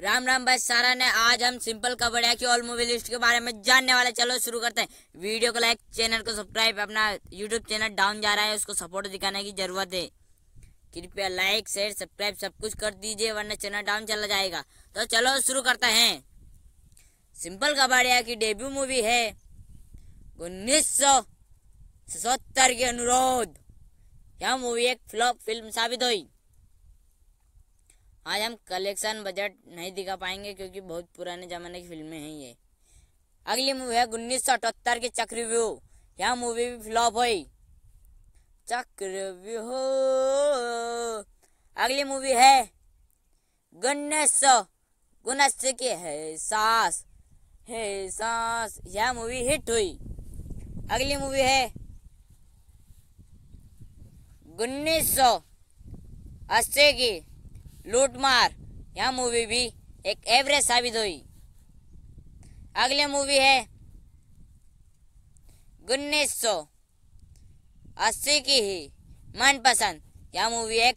राम राम भाई सारा ने आज हम सिंपल कबड्डिया की ऑल मूवी लिस्ट के बारे में जानने वाले चलो शुरू करते हैं वीडियो को लाइक चैनल को सब्सक्राइब अपना यूट्यूब चैनल डाउन जा रहा है उसको सपोर्ट दिखाने की जरूरत है कृपया लाइक शेयर सब्सक्राइब सब कुछ कर दीजिए वरना चैनल डाउन चला जाएगा तो चलो शुरू करते हैं सिंपल कबाड़िया की डेब्यू मूवी है उन्नीस सौ के अनुरोध यह मूवी एक फ्लॉप फिल्म साबित हुई आज हम कलेक्शन बजट नहीं दिखा पाएंगे क्योंकि बहुत पुराने ज़माने की फिल्में हैं ये अगली मूवी है उन्नीस सौ अठहत्तर की चक्रव्यूह यह मूवी भी फ्लॉप हुई चक्रव्यूह अगली मूवी है गुन्नीस सौ की है सास है सास यह मूवी हिट हुई अगली मूवी है उन्नीस सौ अस्सी की लूटमार यह मूवी भी एक एवरेज साबित हुई अगली मूवी है उन्नीस सौ अस्सी की ही मनपसंद यह मूवी एक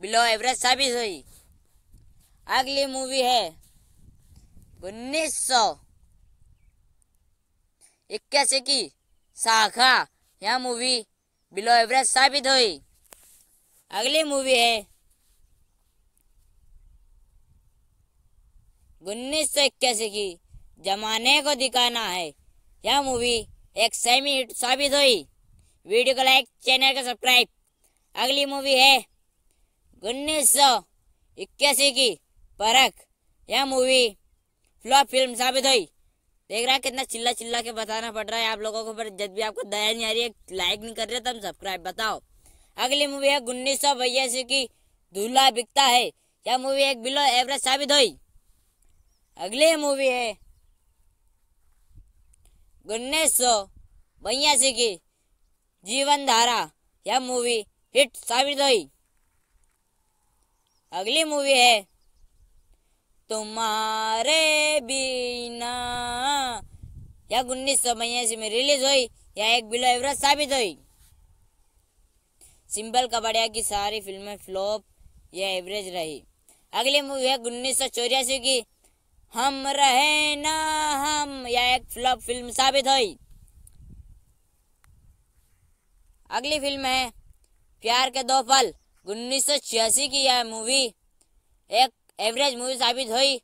बिलो एवरेज साबित हुई अगली मूवी है उन्नीस सौ इक्यासी की शाखा यह मूवी बिलो एवरेज साबित हुई अगली मूवी है उन्नीस सौ इक्यासी की जमाने को दिखाना है यह मूवी एक सेमी हिट साबित हुई वीडियो को लाइक चैनल को सब्सक्राइब अगली मूवी है उन्नीस सौ इक्यासी की परख यह मूवी फ्लॉप फिल्म साबित हुई देख रहा है कितना चिल्ला चिल्ला के बताना पड़ रहा है आप लोगों को पर जब भी आपको दया नहीं आ रही है लाइक नहीं कर रहे तुम सब्सक्राइब बताओ अगली मूवी है उन्नीस सौ बयासी की दूल्हा बिकता है यह मूवी एक बिलो एवरेज साबित हुई अगली मूवी है उन्नीस सौ बयासी की जीवन धारा यह मूवी हिट साबित हुई अगली मूवी है तुम्हारे बिना यह उन्नीस सौ बयासी में रिलीज हुई यह एक बिलो एवरेज साबित हुई सिंबल कबाड़िया की सारी फिल्में फ्लॉप या एवरेज रही अगली मूवी है उन्नीस सौ चौरासी की हम रहे ना हम यह एक फ्लॉप फिल्म साबित हुई अगली फिल्म है प्यार के दो पल उन्नीस की यह मूवी एक एवरेज मूवी साबित हुई